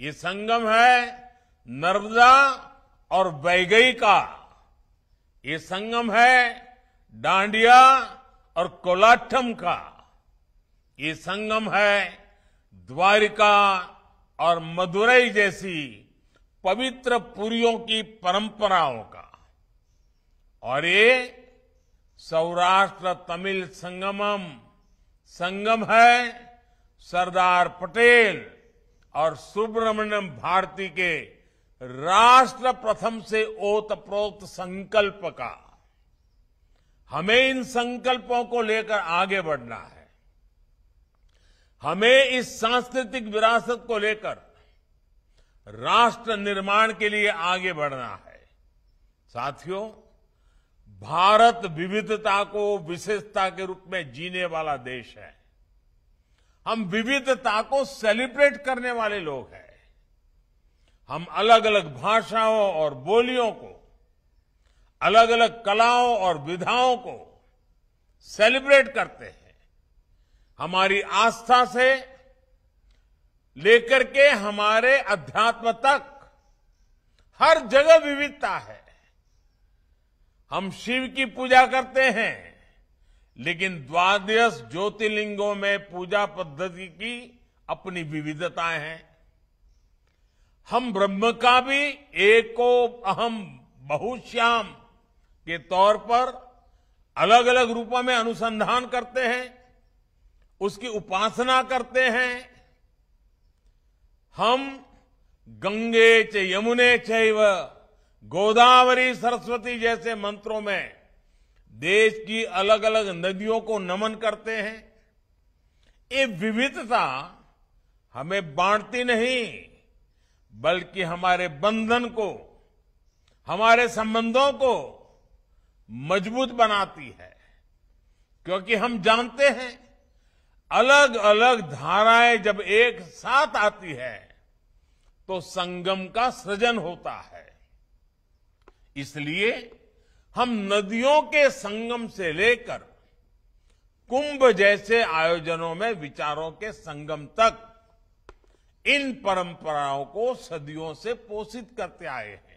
ये संगम है नर्मदा और वैगई का ये संगम है डांडिया और कोलाठम का ये संगम है द्वारिका और मदुरई जैसी पवित्र पुरियों की परंपराओं का और ये सौराष्ट्र तमिल संगमम संगम है सरदार पटेल और सुब्रमण्यम भारती के राष्ट्र प्रथम से ओतप्रोत संकल्प का हमें इन संकल्पों को लेकर आगे बढ़ना है हमें इस सांस्कृतिक विरासत को लेकर राष्ट्र निर्माण के लिए आगे बढ़ना है साथियों भारत विविधता को विशेषता के रूप में जीने वाला देश है हम विविधता को सेलिब्रेट करने वाले लोग हैं हम अलग अलग भाषाओं और बोलियों को अलग अलग कलाओं और विधाओं को सेलिब्रेट करते हैं हमारी आस्था से लेकर के हमारे अध्यात्म तक हर जगह विविधता है हम शिव की पूजा करते हैं लेकिन द्वादश ज्योतिर्लिंगों में पूजा पद्धति की अपनी विविधताएं हैं हम ब्रह्म का भी एको अहम बहुश्याम के तौर पर अलग अलग रूपों में अनुसंधान करते हैं उसकी उपासना करते हैं हम गंगे च यमुने चैव गोदावरी सरस्वती जैसे मंत्रों में देश की अलग अलग नदियों को नमन करते हैं ये विविधता हमें बांटती नहीं बल्कि हमारे बंधन को हमारे संबंधों को मजबूत बनाती है क्योंकि हम जानते हैं अलग अलग धाराएं जब एक साथ आती है तो संगम का सृजन होता है इसलिए हम नदियों के संगम से लेकर कुंभ जैसे आयोजनों में विचारों के संगम तक इन परंपराओं को सदियों से पोषित करते आए हैं